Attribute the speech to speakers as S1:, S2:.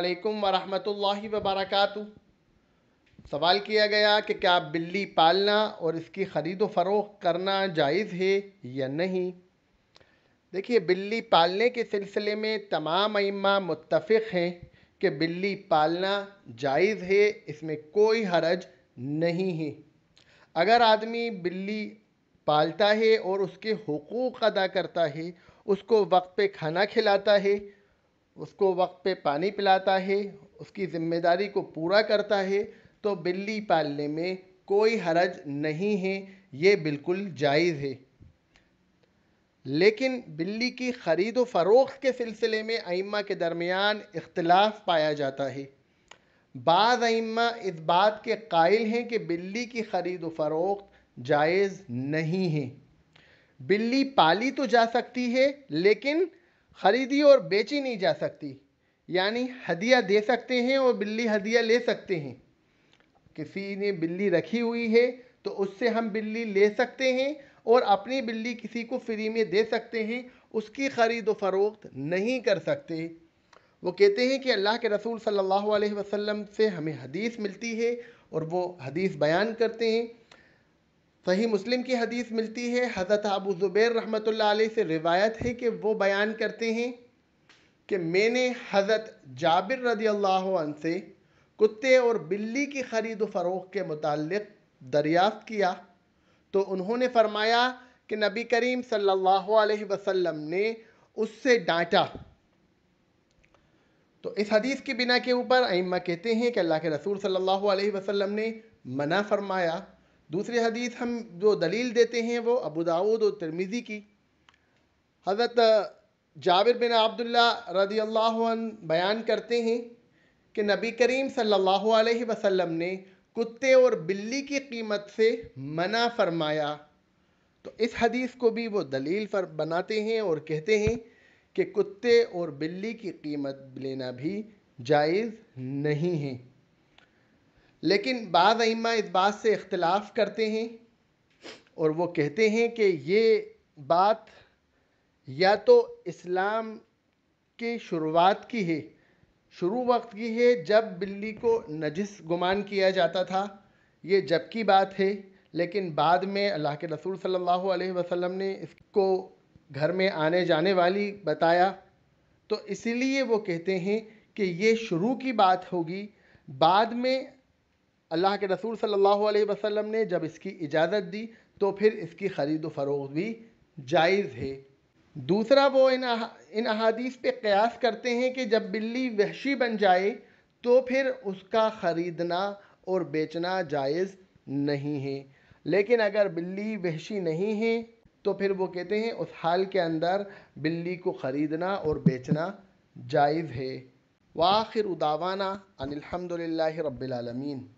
S1: अलैक्म वरहमतुल्लाहि वबरकातु सवाल किया गया कि क्या बिल्ली पालना और इसकी खरीदो फरोख करना जायज़ है या नहीं देखिए बिल्ली पालने के सिलसिले में तमाम अम्मा मुतफ़ हैं कि बिल्ली पालना जायज़ है इसमें कोई हरज नहीं है अगर आदमी बिल्ली पालता है और उसके हकूक़ अदा करता है उसको वक्त पे खाना खिलाता है उसको वक्त पे पानी पिलाता है उसकी ज़िम्मेदारी को पूरा करता है तो बिल्ली पालने में कोई हरज नहीं है ये बिल्कुल जायज़ है लेकिन बिल्ली की ख़रीद व फ़रोख्त के सिलसिले में आइम्मा के दरमियान इख्तलाफ पाया जाता है बाज़ आइम्मा इस बात के कायल हैं कि बिल्ली की ख़रीद व फ़रोख्त जायज़ नहीं है बिल्ली पाली तो जा सकती है लेकिन ख़रीदी और बेची नहीं जा सकती यानी हदिया दे सकते हैं और बिल्ली हदिया ले सकते हैं किसी ने बिल्ली रखी हुई है तो उससे हम बिल्ली ले सकते हैं और अपनी बिल्ली किसी को फ्री में दे सकते हैं उसकी ख़रीद व फरोख्त नहीं कर सकते वो कहते हैं कि अल्लाह के रसूल सल्लल्लाहु अलैहि वसल्लम से हमें हदीस मिलती है और वो हदीस बयान करते हैं सही मुस्लिम की हदीस मिलती है हज़रत अबू ज़ुबैर रहमतुल्लाह से रिवायत है कि वो बयान करते हैं कि मैंने हज़रत जाबिर रदी अल्लाह से कुत्ते और बिल्ली की ख़रीद फ़रोख के मुतालिक दरियाफ़्त किया तो उन्होंने फरमाया कि नबी करीम सल्लल्लाहु अलैहि वसल्लम ने उससे डांटा तो इस हदीस की बिना के ऊपर अम्मा कहते हैं कि अल्लाह के रसूल सल्लल्लाहु अलैहि वसल्लम ने मना फरमाया दूसरी हदीस हम जो दलील देते हैं वो अबू दाऊद और तिरमिज़ी की हज़रत जाबिर बिन अब्दुल्ला रदी अल्लाह बयान करते हैं कि नबी करीम सल्लल्लाहु अलैहि वसल्लम ने कुत्ते और बिल्ली की कीमत से मना फरमाया तो इस हदीस को भी वो दलील फर बनाते हैं और कहते हैं कि कुत्ते और बिल्ली की कीमत लेना भी जायज़ नहीं है लेकिन बाद इस बात से इख्तलाफ करते हैं और वो कहते हैं कि ये बात या तो इस्लाम के शुरुआत की है शुरू वक्त की है जब बिल्ली को नजिस गुमान किया जाता था ये जब की बात है लेकिन बाद में अल्लाह के रसूल सल्लल्लाहु अलैहि वसल्लम ने इसको घर में आने जाने वाली बताया तो इसीलिए वो कहते हैं कि ये शुरू की बात होगी बाद में अल्लाह के रसूल सल्लल्लाहु अलैहि वसल्लम ने जब इसकी इजाज़त दी तो फिर इसकी ख़रीद फरोख भी जायज़ है दूसरा वो इन इन अहादीस पे कयास करते हैं कि जब बिल्ली वहशी बन जाए तो फिर उसका ख़रीदना और बेचना जायज़ नहीं है लेकिन अगर बिल्ली वहशी नहीं है तो फिर वो कहते हैं उस हाल के अंदर बिल्ली को ख़रीदना और बेचना जायज़ है वाखिर उदावाना अनिलहमदिल्ला रबालमीन